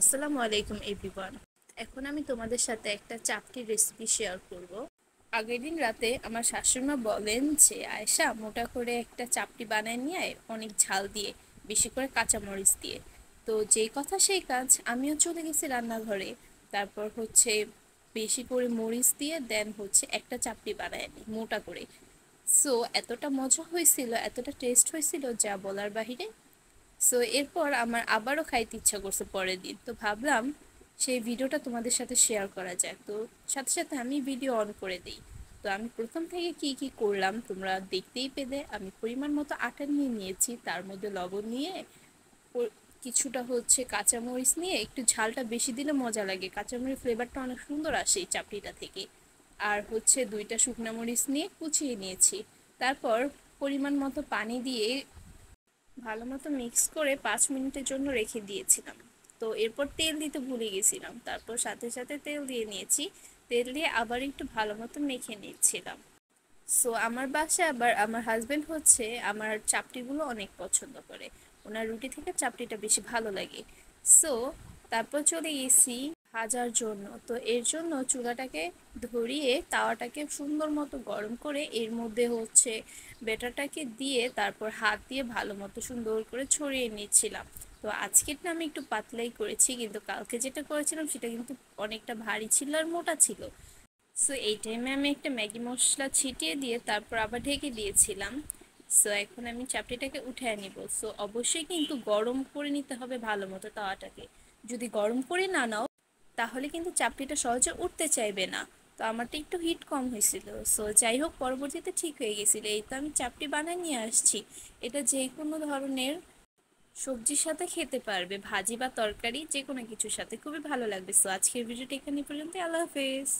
আসসালামু আলাইকুম এভরিওয়ান এখন আমি তোমাদের সাথে একটা চাপটির রেসিপি শেয়ার করব। আগের দিন রাতে আমার শাশুড়িমা বলেন যে আয়সা মোটা করে একটা চাপটি বানায় নিয়ে অনেক ঝাল দিয়ে বেশি করে কাঁচামরিচ দিয়ে তো যেই কথা সেই কাজ আমিও চলে গেছি রান্নাঘরে তারপর হচ্ছে বেশি করে মরিচ দিয়ে দেন হচ্ছে একটা চাপটি বানায় নি মোটা করে সো এতটা মজা হয়েছিল এতটা টেস্ট হয়েছিল যা বলার বাহিরে সো এরপর আমার আবারও খাইতে ইচ্ছা করছে পরের দিন তো ভাবলাম সেই ভিডিওটা তোমাদের সাথে শেয়ার করা যায় তো সাথে সাথে আমি ভিডিও অন করে দিই তো আমি প্রথম থেকে কি কি করলাম তোমরা দেখতেই পেলে আমি পরিমাণ মতো আটা নিয়ে নিয়েছি তার মধ্যে লবণ নিয়ে কিছুটা হচ্ছে কাঁচামরিচ নিয়ে একটু ঝালটা বেশি দিলে মজা লাগে কাঁচামরিচ ফ্লেভারটা অনেক সুন্দর আসে এই চাপড়িটা থেকে আর হচ্ছে দুইটা শুকনো মরিচ নিয়ে কুচিয়ে নিয়েছি তারপর পরিমাণ মতো পানি দিয়ে ভালো মতো মিক্স করে পাঁচ মিনিটের জন্য রেখে দিয়েছিলাম তো এরপর তেল দিতে ভুলে গেছিলাম তারপর সাথে সাথে তেল দিয়ে নিয়েছি তেল দিয়ে আবার একটু ভালো মতো মেখে নিয়েছিলাম সো আমার বাসায় আবার আমার হাজব্যান্ড হচ্ছে আমার চাপটিগুলো অনেক পছন্দ করে ওনার রুটি থেকে চাপটিটা বেশি ভালো লাগে সো তারপর চলে গেছি ভাজার জন্য তো এর জন্য চুলাটাকে ধরিয়ে তাওয়াটাকে সুন্দর মতো গরম করে এর মধ্যে হচ্ছে বেটাটাকে দিয়ে তারপর হাত দিয়ে ভালো মতো সুন্দর করে ছড়িয়ে নিচ্ছিলাম তো আজকের আমি একটু পাতলাই করেছি কিন্তু কালকে যেটা করেছিলাম সেটা কিন্তু অনেকটা ভারী ছিল আর মোটা ছিল সো এই টাইমে আমি একটা ম্যাগি মশলা ছিটিয়ে দিয়ে তারপর আবার ঢেকে দিয়েছিলাম সো এখন আমি চাপটিটাকে উঠে নিব সো অবশ্যই কিন্তু গরম করে নিতে হবে ভালো মতো তাওয়াটাকে যদি গরম করে না নাও তাহলে কিন্তু চাপড়িটা সহজে উঠতে চাইবে না তো আমারটা একটু হিট কম হয়েছিল সো যাই হোক পরবর্তীতে ঠিক হয়ে গেছিলো এই তো আমি চাপটি বানিয়ে নিয়ে আসছি এটা যে কোনো ধরনের সবজির সাথে খেতে পারবে ভাজি বা তরকারি যে কোনো কিছুর সাথে খুবই ভালো লাগবে সো আজকের ভিডিওটি এখানে পর্যন্ত আল্লাহ হাফেজ